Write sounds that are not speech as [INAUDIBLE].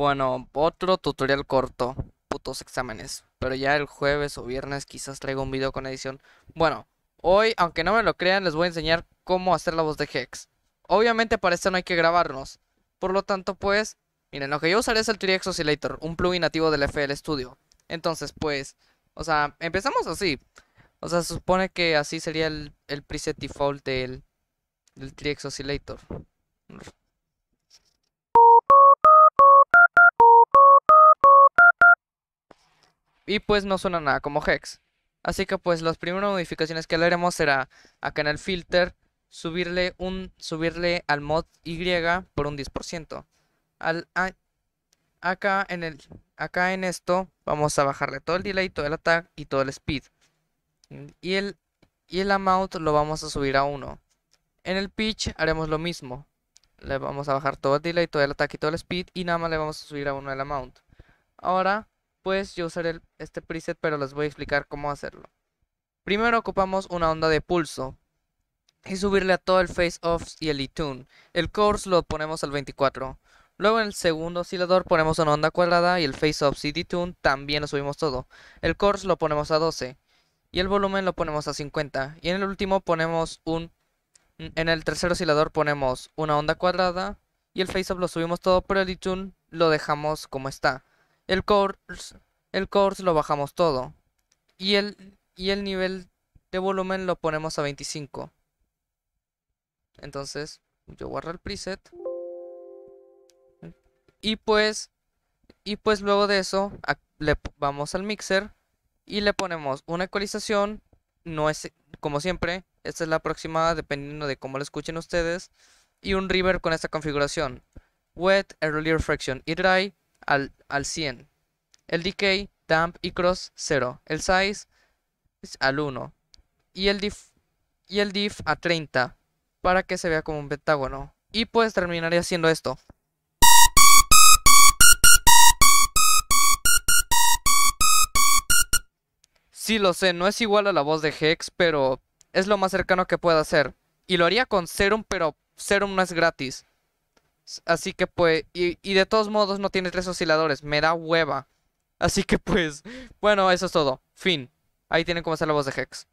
Bueno, otro tutorial corto. Putos exámenes. Pero ya el jueves o viernes quizás traigo un video con edición. Bueno, hoy, aunque no me lo crean, les voy a enseñar cómo hacer la voz de Hex. Obviamente para esto no hay que grabarnos. Por lo tanto, pues, miren, lo que yo usaré es el 3 Oscillator, un plugin nativo del FL Studio. Entonces, pues, o sea, empezamos así. O sea, se supone que así sería el, preset default del, del Oscillator. Y pues no suena nada como hex. Así que pues las primeras modificaciones que le haremos será acá en el filter subirle un subirle al mod y por un 10%. Al acá en el acá en esto vamos a bajarle todo el delay, todo el attack y todo el speed. Y el y el amount lo vamos a subir a 1. En el pitch haremos lo mismo. Le vamos a bajar todo el delay, todo el ataque y todo el speed y nada más le vamos a subir a 1 el amount. Ahora pues yo usaré este preset, pero les voy a explicar cómo hacerlo. Primero ocupamos una onda de pulso y subirle a todo el face offs y el e El course lo ponemos al 24. Luego en el segundo oscilador ponemos una onda cuadrada y el face off y detune también lo subimos todo. El course lo ponemos a 12 y el volumen lo ponemos a 50. Y en el último ponemos un... En el tercer oscilador ponemos una onda cuadrada y el face off lo subimos todo, pero el detune lo dejamos como está. El course, el course lo bajamos todo. Y el, y el nivel de volumen lo ponemos a 25. Entonces, yo guardo el preset. Y pues, y pues luego de eso, le vamos al mixer y le ponemos una ecualización. No es, como siempre, esta es la aproximada dependiendo de cómo lo escuchen ustedes. Y un river con esta configuración. Wet, earlier fraction y dry al, 100. El decay, Damp y cross 0. El size al 1. Y el diff, y el diff a 30 para que se vea como un pentágono. Y pues terminaré haciendo esto. Si lo sé, no es igual a la voz de Hex, pero es lo más cercano que pueda hacer. Y lo haría con Serum, pero Serum no es gratis. Así que pues, y, de todos modos no tiene tres osciladores, me da hueva. Así que pues, [LAUGHS] bueno, eso es todo. Fin. Ahí tienen cómo hacer la voz de Hex.